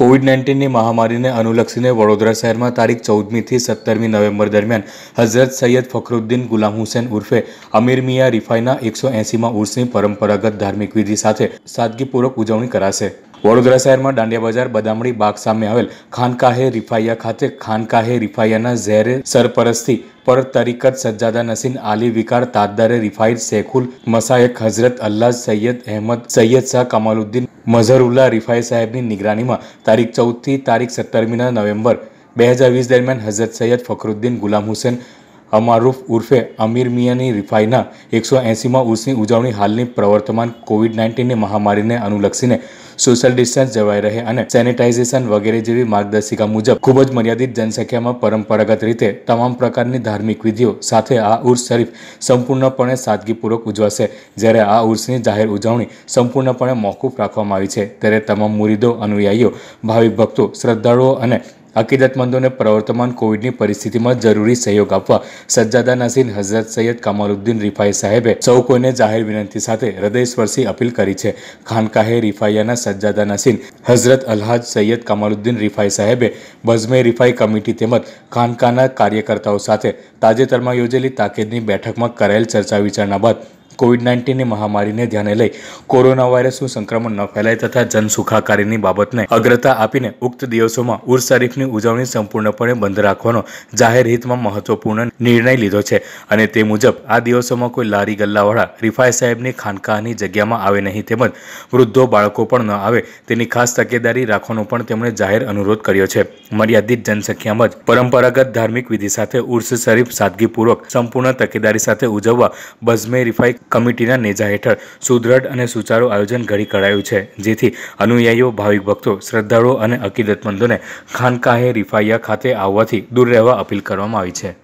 Covid નાઇન્ટીનની મહામારીને અનુલક્ષીને વડોદરા શહેરમાં તારીખ ચૌદમીથી સત્તરમી નવેમ્બર દરમિયાન હઝરત સૈયદ ફખરુદ્દીન ગુલામ હુસેન ઉર્ફે અમીર મિયા રિફાઈના એકસો એંસીમાં ઉર્સની પરંપરાગત ધાર્મિક વિધિ સાથે સાદગીપૂર્વક ઉજવણી કરાશે વડોદરા શહેરમાં દાંડિયા બજાર બદામડી બાગ સામે આવેલ ખાનકાહે રિફાઈયા ખાતે ખાનકાહે રિફાઈયાના ઝેરે સરપરસ્તી પર તરીકત સજ્જાદા નસીન આલી વિકાર તાદદારે રિફાઈડ શેખુલ મસાયક હઝરત અલ્લાહ સૈયદ અહેમદ સૈયદ શાહ કમાલુદ્દીન મઝહરુલ્લા રિફાઈ સાહેબની નિગરાનીમાં તારીખ ચૌદથી તારીખ સત્તરમીના નવેમ્બર બે હજાર વીસ દરમિયાન હઝરત સૈયદ ફખરુદ્દીન ગુલામ હુસેન અમારૂફ ઉર્ફે અમીર મિયાની રિફાઈના એકસો એંસીમાં ઉર્સની ઉજવણી હાલની પ્રવર્તમાન કોવિડ નાઇન્ટીનની મહામારીને અનુલક્ષીને સોશિયલ ડિસ્ટન્સ જળવાઈ રહે અને સેનિટાઇઝેશન વગેરે જેવી માર્ગદર્શિકા મુજબ ખૂબ જ મર્યાદિત જનસંખ્યામાં પરંપરાગત રીતે તમામ પ્રકારની ધાર્મિક વિધિઓ સાથે આ ઉર્સ શરીફ સંપૂર્ણપણે સાદગીપૂર્વક ઉજવાશે જ્યારે આ ઉર્સની જાહેર ઉજવણી સંપૂર્ણપણે મોકૂફ રાખવામાં આવી છે ત્યારે તમામ મુરીદો અનુયાયીઓ ભાવિક ભક્તો શ્રદ્ધાળુઓ અને અકીદતમંદોને પ્રવર્તમાન કોવિડની પરિસ્થિતિમાં જરૂરી સહયોગ આપવા સજ્જાદા નસીન હઝરત સૈયદ કમાલુદ્દીન રિફાઈ સાહેબે સૌ કોઈને જાહેર વિનંતી સાથે હૃદયસ્પર્શી અપીલ કરી છે ખાનકાહે રિફાઈયાના સજ્જાદા નસીન હઝરત અલ્હાજ સૈયદ કમાલુદ્દીન રિફાઈ સાહેબે બઝમે રિફાઈ કમિટી તેમજ ખાનકાના કાર્યકર્તાઓ સાથે તાજેતરમાં યોજેલી તાકીદની બેઠકમાં કરાયેલ ચર્ચા વિચારણા બાદ કોવિડ નાઇન્ટીનની મહામારીને ધ્યાને લઈ કોરોના વાયરસનું સંક્રમણ ન ફેલાય તથા જનસુખાકારીની બાબતને અગ્રતા આપીને ઉક્ત દિવસોમાં ઉર્સ શરીફની ઉજવણી સંપૂર્ણપણે બંધ રાખવાનો જાહેર હિતમાં મહત્વપૂર્ણ નિર્ણય લીધો છે અને તે મુજબ આ દિવસોમાં કોઈ લારી ગલ્લાવાળા રિફાઈ સાહેબની ખાનકાની જગ્યામાં આવે નહીં તેમજ વૃદ્ધો બાળકો પણ ન આવે તેની ખાસ તકેદારી રાખવાનો પણ તેમણે જાહેર અનુરોધ કર્યો છે મર્યાદિત જનસંખ્યામાં જ પરંપરાગત ધાર્મિક વિધિ સાથે ઉર્સ શરીફ સાદગીપૂર્વક સંપૂર્ણ તકેદારી સાથે ઉજવવા બઝમે રિફાઈ કમિટીના નેજા હેઠળ સુદ્રઢ અને સુચારુ આયોજન ઘડી કરાયું છે જેથી અનુયાયીઓ ભાવિક ભક્તો શ્રદ્ધાળુઓ અને અકીદતમંદોને ખાનકાહે રિફાઈયા ખાતે આવવાથી દૂર રહેવા અપીલ કરવામાં આવી છે